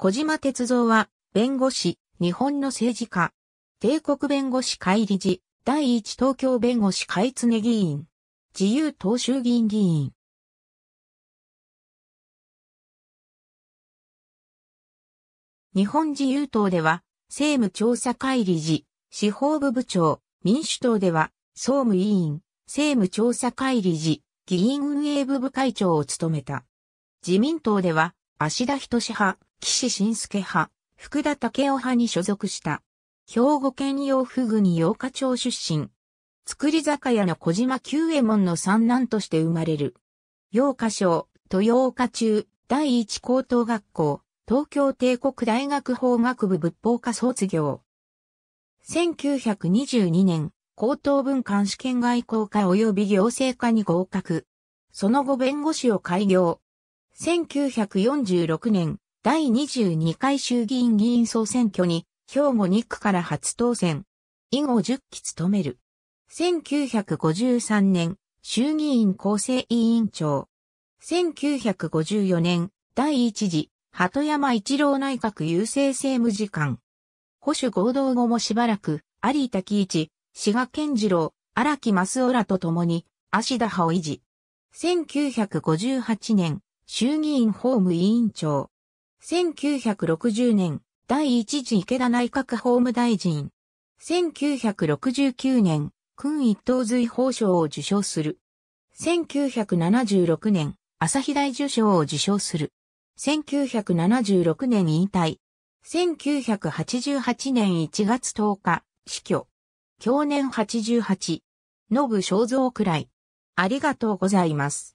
小島哲三は、弁護士、日本の政治家、帝国弁護士会理事、第一東京弁護士会常議員、自由党衆議院議員。日本自由党では、政務調査会理事、司法部部長、民主党では、総務委員、政務調査会理事、議員運営部部会長を務めた。自民党では、足田仁派、岸信介派、福田武雄派に所属した。兵庫県洋府国洋歌町出身。作り酒屋の小島久右衛門の三男として生まれる。歌賞、省、豊岡中、第一高等学校、東京帝国大学法学部仏法科卒業。1922年、高等文官試験外交科及び行政科に合格。その後弁護士を開業、1946年、第22回衆議院議員総選挙に、兵庫2区から初当選。以後10期務める。1953年、衆議院厚生委員長。1954年、第一次、鳩山一郎内閣郵政政務次官。保守合同後もしばらく、有田喜一、志賀健次郎、荒木益夫らと共に、足田派を維持。1958年、衆議院法務委員長。1960年、第一次池田内閣法務大臣。1969年、君一等随法賞を受賞する。1976年、朝日大受賞を受賞する。1976年引退。1988年1月10日、死去。去年88。信正蔵くらい。ありがとうございます。